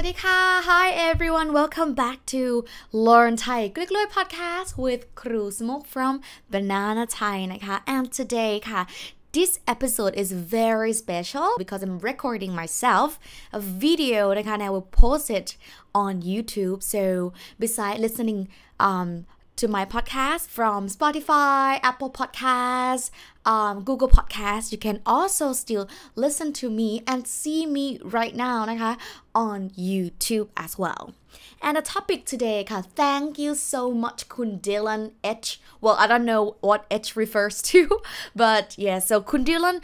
Sadika. Hi everyone. Welcome back to Learn Thai Quick Loy podcast with Kru Smoke from Banana Thai and today this episode is very special because I'm recording myself a video and I will post it on YouTube so besides listening um to my podcast from Spotify, Apple Podcasts, um, Google Podcasts. You can also still listen to me and see me right now on YouTube as well. And the topic today ค่ะ thank you so much Kundilan H. Well, I don't know what H refers to, but yeah, so Kundilan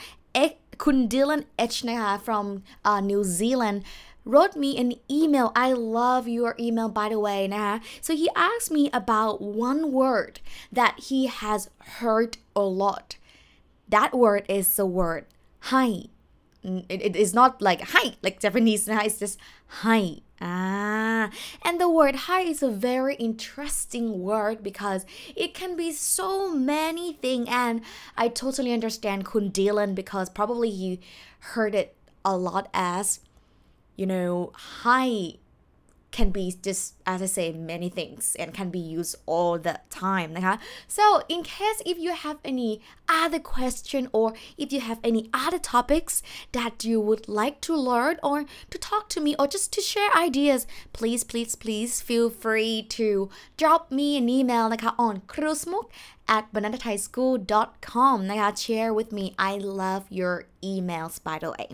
Dylan H. H from uh, New Zealand wrote me an email. I love your email, by the way. Nah. So he asked me about one word that he has heard a lot. That word is the word hi. It, it is not like hi, like Japanese. Nah, it's just hi. Ah, and the word hi is a very interesting word because it can be so many things. And I totally understand Kun Dylan because probably he heard it a lot as you know, high can be just as I say, many things and can be used all the time so in case if you have any other question or if you have any other topics that you would like to learn or to talk to me or just to share ideas please please please feel free to drop me an email on krusmok at bananathaischool.com นะคะ share with me I love your emails by the way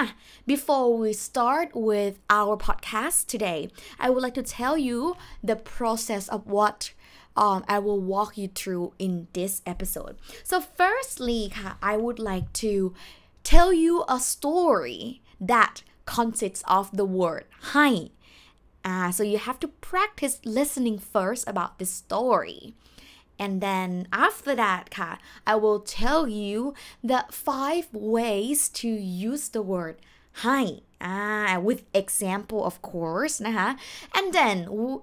ah before we start with our podcast today I would like to tell tell you the process of what um, I will walk you through in this episode. So, firstly, I would like to tell you a story that consists of the word hi. Uh, so, you have to practice listening first about this story. And then after that, I will tell you the five ways to use the word hi ah with example of course and then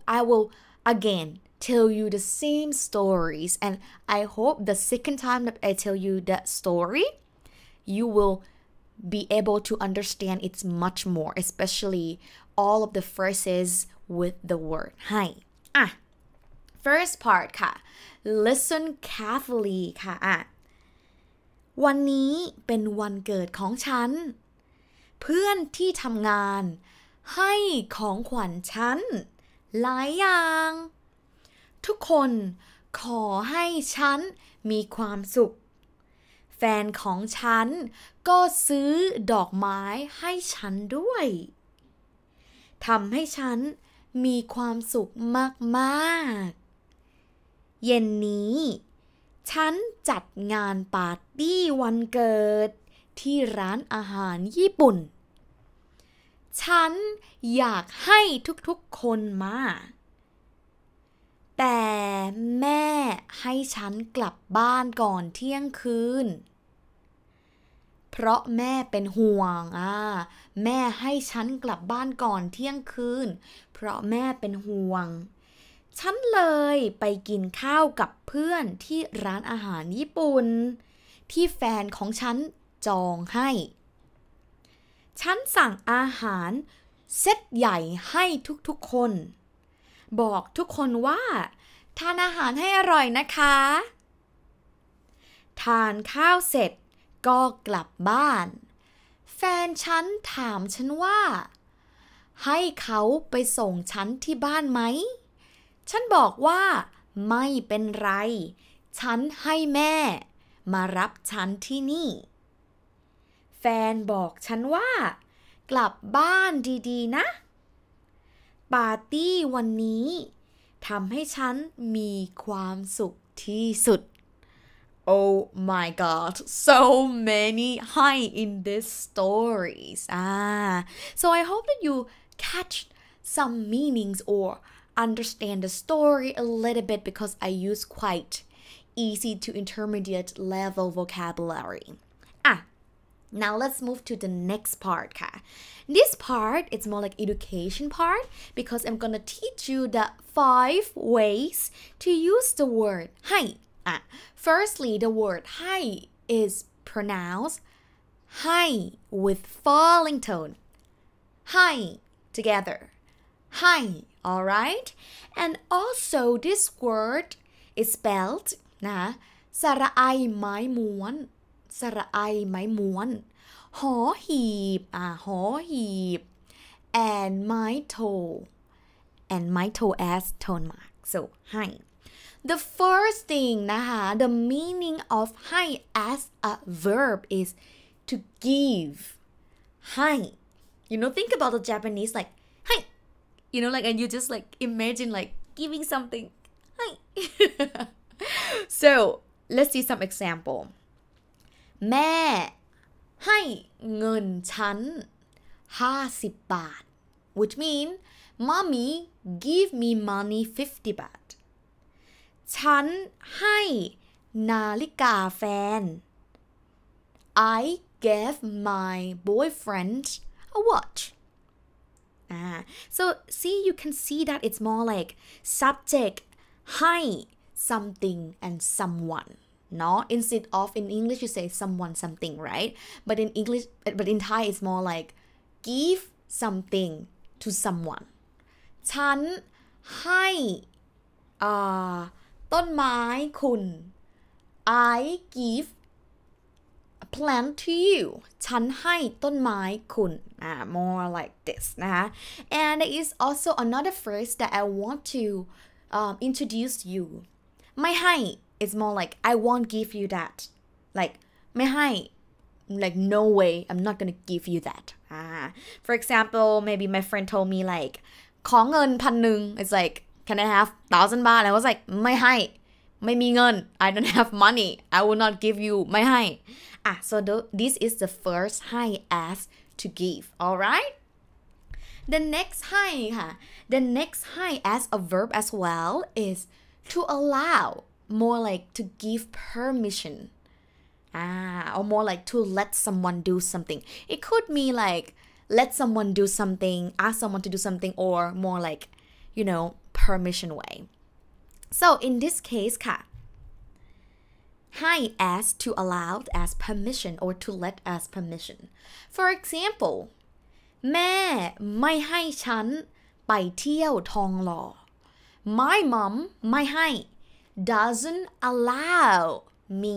I will again tell you the same stories and I hope the second time that I tell you that story you will be able to understand it much more especially all of the phrases with the word Ah, first part ka. listen carefully ka. ค่ะอ่ะวันนี้ เป็นวันเกิดของฉัน ah. เพื่อนที่ทำงานให้ของขวัญฉันหลายอย่าง ทุกคนขอให้ฉันมีความสุข แฟนของฉันก็ซื้อดอกไม้ให้ฉันด้วยทำให้ฉันมีความสุขมากๆ เย็นนี้ ฉันจัดงานปาร์ตี้วันเกิดที่ร้านอาหารญี่ปุ่นฉันอยากให้ทุกๆคนมา แต่แม่ให้ฉันกลับบ้านก่อนเที่ยงคืน เพราะแม่เป็นห่วงอ่าแม่ให้ฉันกลับบ้านก่อนเที่ยงคืน เพราะแม่เป็นห่วง ฉันเลยไปกินข้าวกับเพื่อนที่ร้านอาหารญี่ปุ่น ที่แฟนของฉันจองให้ฉันสั่งอาหารเซตใหญ่ให้ทุกๆคน บอกทุกคนว่า ทานอาหารให้อร่อยนะคะ ทานข้าวเสร็จก็กลับบ้าน แฟนฉันถามฉันว่า ให้เขาไปส่งฉันที่บ้านไหม ฉันบอกว่า ไม่เป็นไร ฉันให้แม่มารับฉันที่นี่แฟนบอกฉันว่า กลับบ้านดีๆ นะปาร์ตี้วันนี้ทำให้ฉันมีความสุขที่สุด Oh my god so many high in this stories ah so I hope that you catch some meanings or understand the story a little bit because I use quite easy to intermediate level vocabulary ah Now let's move to the next part ค่ะ This part it's more like education part because I'm gonna teach you the five ways to use the word ให้อ่ะ ah, Firstly the word hi is pronounced hi with falling tone hi together hi. alright and also this word is spelled นะสระไอไม้ม้วนสระไอไม้ม้วนหอหีบอ่าหอหีบ and toe, and toe as tone mark so ให้ the first thing นะคะ the meaning of ให้ as a verb is to give ให้ you know think about the Japanese like ให้ you know like and you just like imagine like giving something ให้ so let's see some example แม่ which mean mommy give me money 50บาทฉันให้ นาฬิกาแฟน I gave my boyfriend a watch ah, so see you can see that it's more like subject ให้ something and someone no instead of in english you say someone something right but in english but in thai it's more like give something to someone kun uh, I give a plant to you mai ah, kun more like this นะคะ and there is also another phrase that I want to um, introduce you ไม่ให้ it's more like I won't give you that. Like ไม่ให้ like no way i'm not gonna give you that ah. for example maybe my friend told me like ขอเงินพันหนึ่ง it's like can i have thousand baht i was like ไม่ให้ไม่มีเงิน i don't have money i will not give you ไม่ให้ ah so th- this is the first high as to give alright the next high, ค่ะ the next high as a verb as well is to allow more like to give permission ah, or more like to let someone do something it could mean like let someone do something ask someone to do something or more like you know permission way so in this case ka, Hi ask to allow as permission or to let as permission for example แม่ไม่ให้ฉันไปเที่ยวทองหล่อ my mom ไม่ให้ doesn't allow me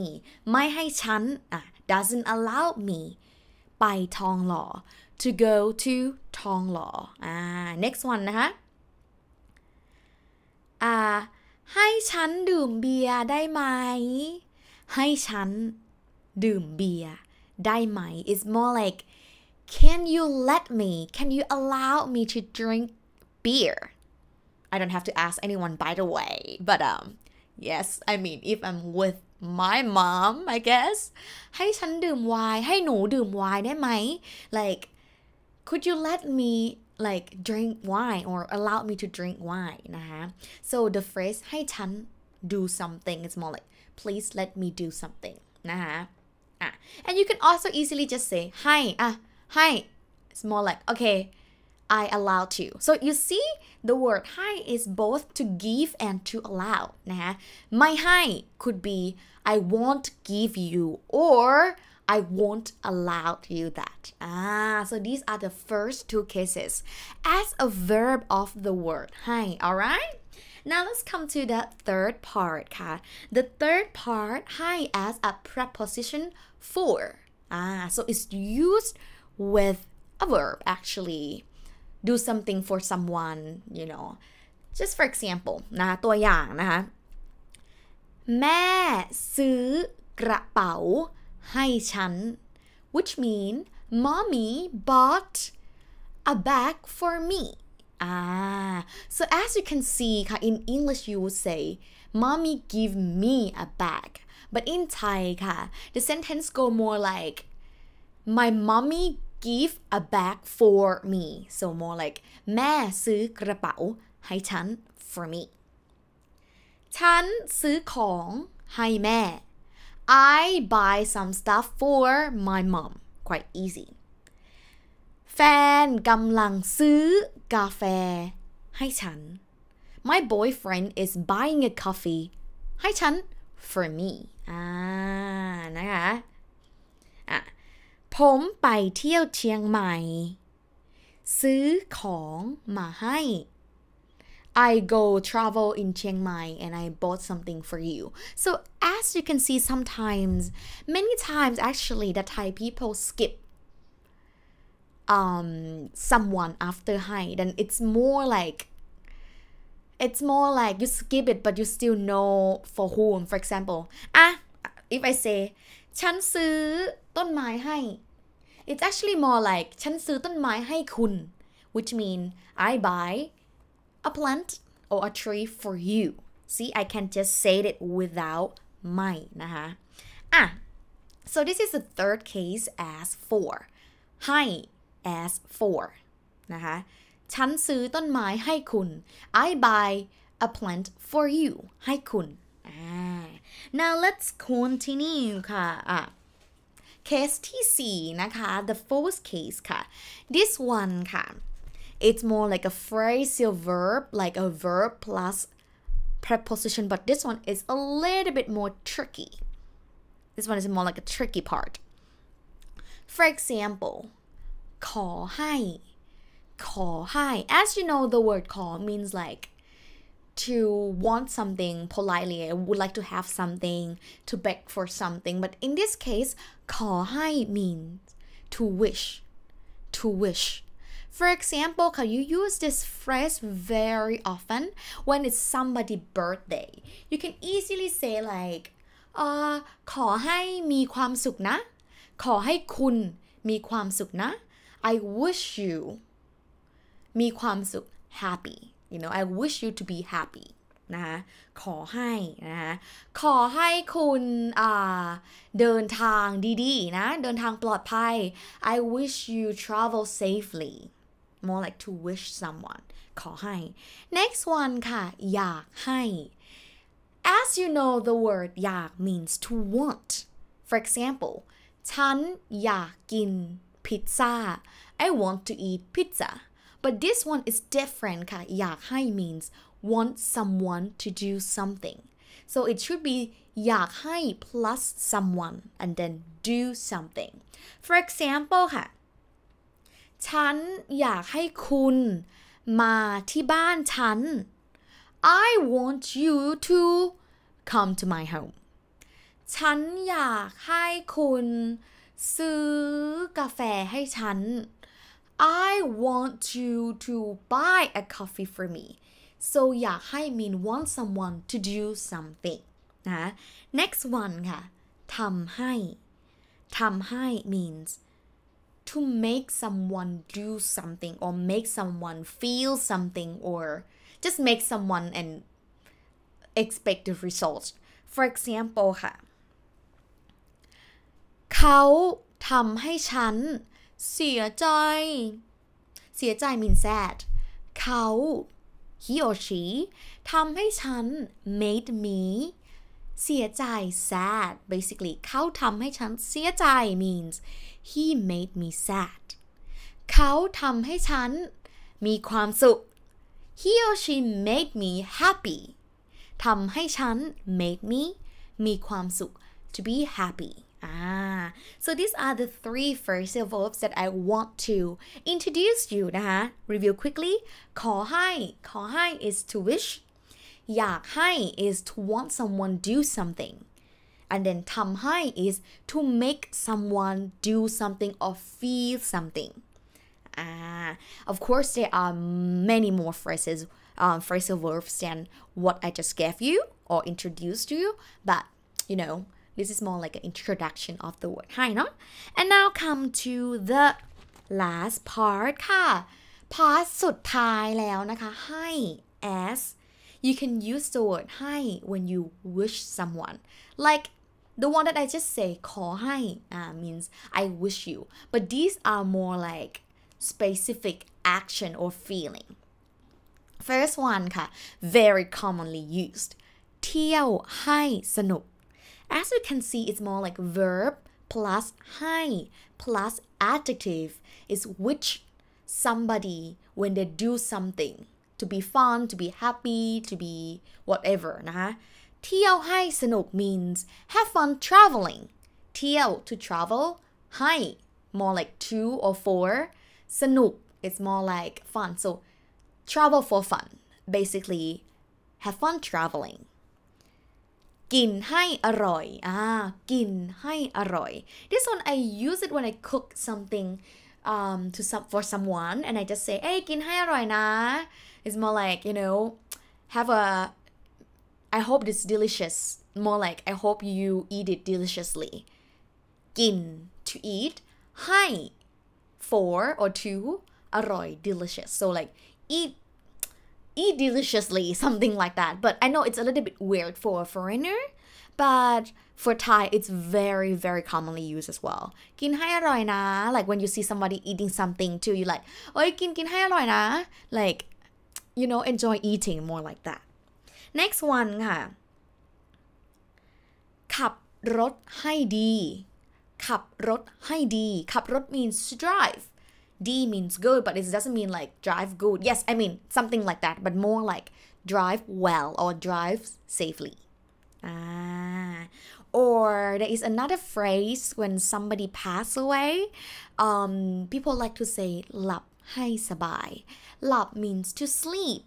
ไม่ให้ฉันอ่ะ doesn't allow me ไปทองหล่อ to go to ทองหล่ออ่า ah, next one นะคะอ่าให้ฉันดื่มเบียร์ได้ไหมให้ฉันดื่มเบียร์ได้ไหม ah, is more like can you let me can you allow me to drink beer I don't have to ask anyone by the way but um yes I mean if I'm with my mom I guess ให้ฉันดื่มไวน์ให้หนูดื่มไวน์ได้ไหม like could you let me like drink wine or allow me to drink wine นะคะ uh-huh. so the phrase ให้ฉัน do something it's more like please let me do something นะคะ uh-huh. ah. and you can also easily just say "Hi, uh, Hi." it's more like okay I allow to so you see the word "hi" is both to give and to allow Nah, my "hi" could be I won't give you or I won't allow you that. Ah, so these are the first two cases as a verb of the word. Hi, all right? Now let's come to the third part. Ka. The third part, hi, as a preposition for. Ah, so it's used with a verb actually do something for someone you know just for example นะคะตัวอย่างนะคะ แม่ซื้อกระเป๋าให้ฉัน which mean mommy bought a bag for me ah so as you can see in English you would say mommy give me a bag but in Thai the sentence go more like my mommy give a bag for me so more like แม่ซื้อกระเป๋าให้ฉัน for me ฉันซื้อของให้แม่ I buy some stuff for my mom quite easy แฟนกำลังซื้อกาแฟให้ฉัน My boyfriend is buying a coffee ให้ฉัน for me อ่านะคะผมไปเที่ยวเชียงใหม่ I go travel in Chiang Mai and I bought something for you. So as you can see, sometimes, many times actually, the Thai people skip um someone after hi, and it's more like it's more like you skip it but you still know for whom for example ah if i say ฉันซื้อต้นไม้ให้ it's actually more like ฉันซื้อต้นไม้ให้คุณ which mean I buy a plant or a tree for you see I can just say it without my นะคะอ่ะ ah, so this is the third case as for ให้ as for นะคะฉันซื้อต้นไม้ให้คุณ I buy a plant for you ให้คุณ ah. now let's continue ค่ะ ah case ที่4 the fourth case ค่ะ this one ค่ะ it's more like a phrasal verb like a verb plus preposition but this one is a little bit more tricky this one is more like a tricky part for example ขอให้ขอให้ as you know the word call means like to want something politely, I would like to have something, to beg for something. But in this case, ขอให้ means to wish, to wish. For example, can you use this phrase very often when it's somebody's birthday? You can easily say like, ขอให้มีความสุขนะขอให้คุณมีความสุขนะ ah, I wish you มีความสุข happy you know I wish you to be happy นะคะขอให้นะคะขอให้คุณเดินทางดีๆนะ เดินทางปลอดภัย I wish you travel safely more like to wish someone ขอให้ next one ค่ะอยากให้. as you know the word อยาก means to want for example ฉันอยากกินพิซซ่า I want to eat pizza but this one is different ค่ะอยากให้ means want someone to do something so it should be อยากให้ plus someone and then do something for example ค่ะฉันอยากให้คุณมาที่บ้านฉัน I want you to come to my home ฉันอยากให้คุณซื้อกาแฟให้ฉัน I want you to buy a coffee for me. so yeah, I mean want someone to do something นะ next one ค่ะทำให้ทำให้ means to make someone do something or make someone feel something or just make someone and expect the result for example ค่ะเขาทำให้ฉันเสียใจ เสียใจ means sad เขา he or she ทำให้ฉัน made me เสียใจ sad basically เขาทำให้ฉันเสียใจ means he made me sad เขาทำให้ฉันมีความสุข he or she made me happy ทำให้ฉัน made me มีความสุข to be happy Ah, so these are the three phrasal verbs that I want to introduce you นะคะ Review quickly ขอให้ขอให้ is to wish อยากให้ is to want someone do something and then ทำให้ is to make someone do something or feel something ah of course there are many more phrases um, phrasal verbs than what I just gave you or introduced to you but you know this is more like an introduction of the word ให้เนาะ and now come to the last part ค่ะ part สุดท้ายแล้วนะคะ ให้ as you can use the word ให้ when you wish someone like the one that I just say ขอให้ uh, means I wish you but these are more like specific action or feeling first one ค่ะ very commonly used เที่ยวให้สนุก as you can see, it's more like verb plus hai plus adjective is which somebody when they do something to be fun to be happy to be whatever นะคะเที่ยวให้สนุก means have fun traveling Tl to travel hai more like two or four สนุก is more like fun so travel for fun basically have fun traveling กินให้อร่อยอ่ากินให้อร่อย this one I use it when I cook something um to some for someone and I just say เอ้ยกินให้อร่อยนะ it's more like you know have a I hope it's delicious more like I hope you eat it deliciously กิน to eat ให้ for or to อร่อย delicious so like eat eat deliciously, something like that. But I know it's a little bit weird for a foreigner, but for Thai, it's very, very commonly used as well. กินให้อร่อยนะ like when you see somebody eating something too, you like, โอ้ยกินกินให้อร่อยนะ like, you know, enjoy eating more like that. Next one ค่ะขับรถให้ดี Kap ขับรถ means drive D means good, but it doesn't mean like drive good. Yes, I mean something like that, but more like drive well or drive safely. Ah. Or there is another phrase when somebody pass away. Um, people like to say lap hai sabai. Lap means to sleep.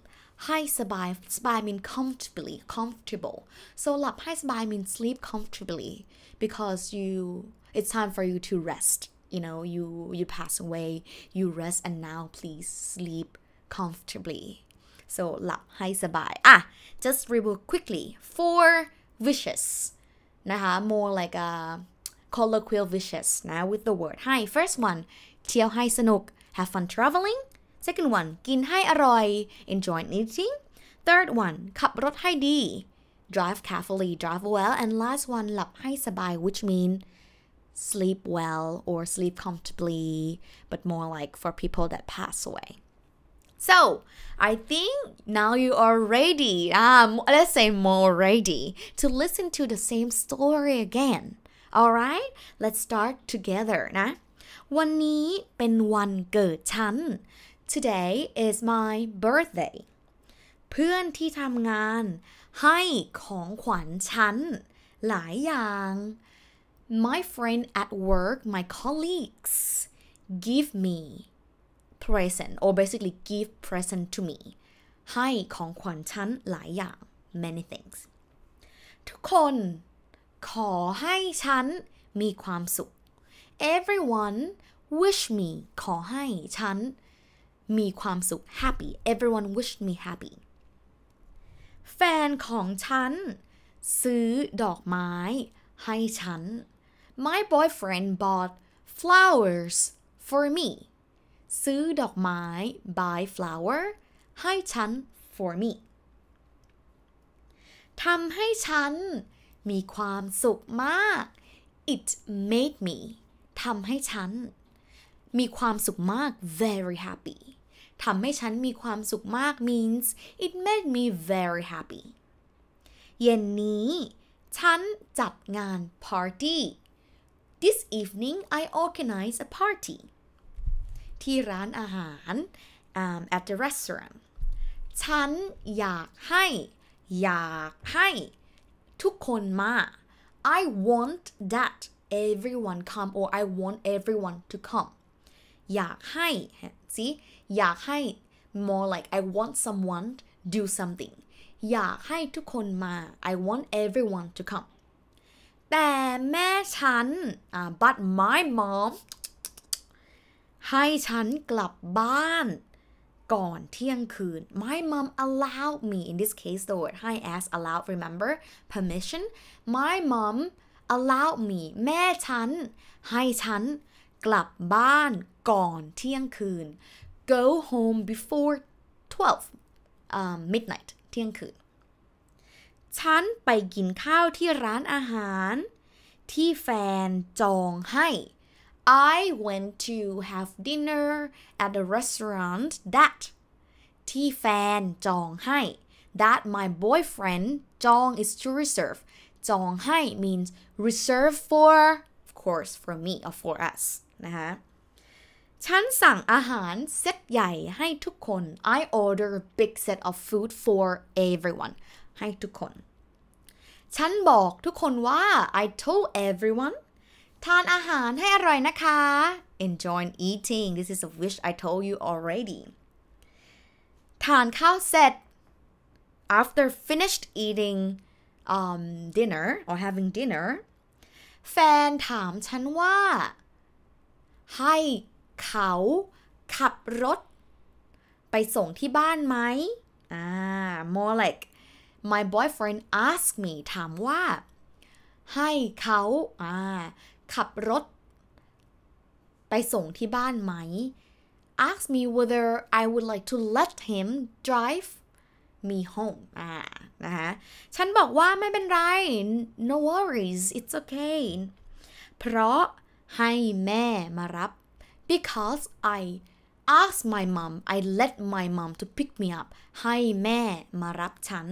Hai sabai, sabai means comfortably, comfortable. So lap hai sabai means sleep comfortably because you it's time for you to rest you know you you pass away you rest and now please sleep comfortably so หลับให้สบาย ah just real quickly four wishes Naha, more like a colloquial wishes now with the word Hi, first one เที่ยวให้สนุก have fun traveling second one กินให้อร่อย enjoy eating third one ขับรถให้ดี drive carefully drive well and last one หลับให้สบาย which mean sleep well or sleep comfortably, but more like for people that pass away. So I think now you are ready, um, let's say more ready, to listen to the same story again. Alright, let's start together Nah, Today is my birthday เพื่อนที่ทำงานให้ของขวัญฉันหลายอย่าง my friend at work, my colleagues give me present or basically give present to me ให้ของขวัญฉันหลายอย่าง many things ทุกคนขอให้ฉันมีความสุข everyone wish me ขอให้ฉันมีความสุข happy everyone wish me happy แฟนของฉันซื้อดอกไม้ให้ฉัน My boyfriend bought flowers for me ซื้อดอกไม้ buy flower ให้ฉัน for me ทำให้ฉันมีความสุขมาก It made me ทำให้ฉันมีความสุขมาก very happy ทำให้ฉันมีความสุขมาก means it made me very happy เย็นนี้ ฉันจัดงานปาร์ตี้ this evening I organize a party ที่ร้านอาหาร um, at the restaurant ฉันอยากให้ อยากให้ ma. I want that everyone come or I want everyone to come อยากให้ see อยากให้ more like I want someone do something อยากให้ ทุกคนมา I want everyone to come แต่แม่ฉัน but my mom ให้ฉันกลับบ้านก่อนเที่ยงคืน my mom allowed me in this case the word ห i as allowed remember permission my mom allowed me แม่ฉันให้ฉันกลับบ้านก่อนเที่ยงคืน go home before 12 um, midnight เที่ยงคืนฉันไปกินข้าวที่ร้านอาหาร ที่แฟนจองให้ I went to have dinner at the restaurant that ที่แฟนจองให้ that my boyfriend จอง is to reserve จองให้ means reserve for of course for me or for us นะคะฉันสั่งอาหารเซตใหญ่ให้ทุกคน I order a big set of food for everyone ให้ทุกคนฉันบอกทุกคนว่า I told everyone ทานอาหารให้อร่อยนะคะ Enjoy eating this is a wish I told you already ทานข้าวเสร็จ after finished eating um, dinner or having dinner แฟนถามฉันว่า ให้เขาขับรถ ไปส่งที่บ้านไหมอ่า more like my boyfriend asked me ถามว่า ให้เขา ขับรถ ไปส่งที่บ้านไหม ask me whether I would like to let him drive me home อ่านะะฉันบอกว่าไม่เป็นไร no worries it's okay เพราะให้แม่มารับ because I asked my mom I let my mom to pick me up ให้แม่มารับฉัน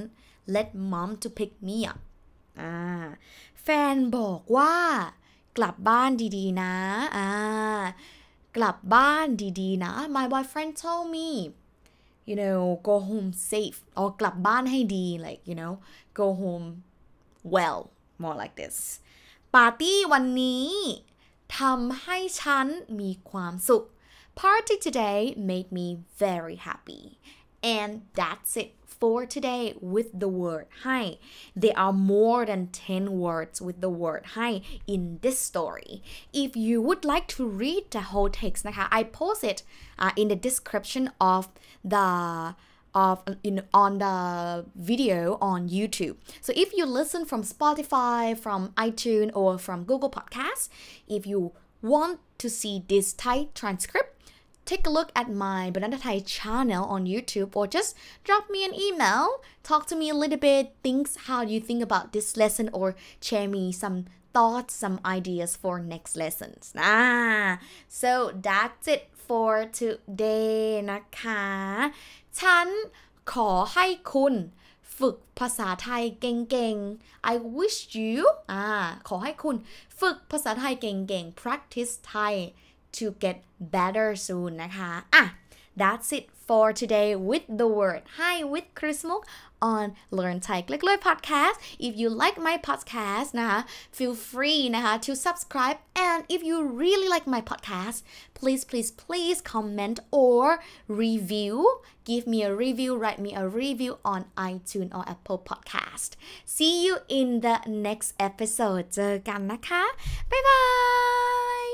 let mom to pick me up แฟนบอกว่า กลับบ้านดีๆนะกลับบ้านดีๆ นะ my boyfriend told me you know go home safe or กลับบ้านให้ดี like you know go home well more like this ปาร์ตี้วันนี้ทำให้ฉันมีความสุข party today made me very happy and that's it for today with the word "hi," There are more than 10 words with the word "hi" in this story. If you would like to read the whole text นะคะ I post it uh, in the description of the of in on the video on YouTube. So if you listen from Spotify, from iTunes or from Google Podcasts, if you want to see this Thai transcript take a look at my Banana Thai channel on YouTube or just drop me an email, talk to me a little bit, think how you think about this lesson or share me some thoughts, some ideas for next lessons. Ah, so that's it for today นะคะฉันขอให้คุณฝึกภาษาไทยเก่งๆ I wish you อ่าขอให้คุณฝึกภาษาไทยเก่งๆ ah, practice Thai to get better soon นะคะอ่ะ that's it for today with the word hi with Chris Mook on Learn Thai Click Learn podcast if you like my podcast นะคะ feel free นะคะ to subscribe and if you really like my podcast please please please comment or review give me a review write me a review on iTunes or Apple Podcast see you in the next episode เจอกันนะคะ bye.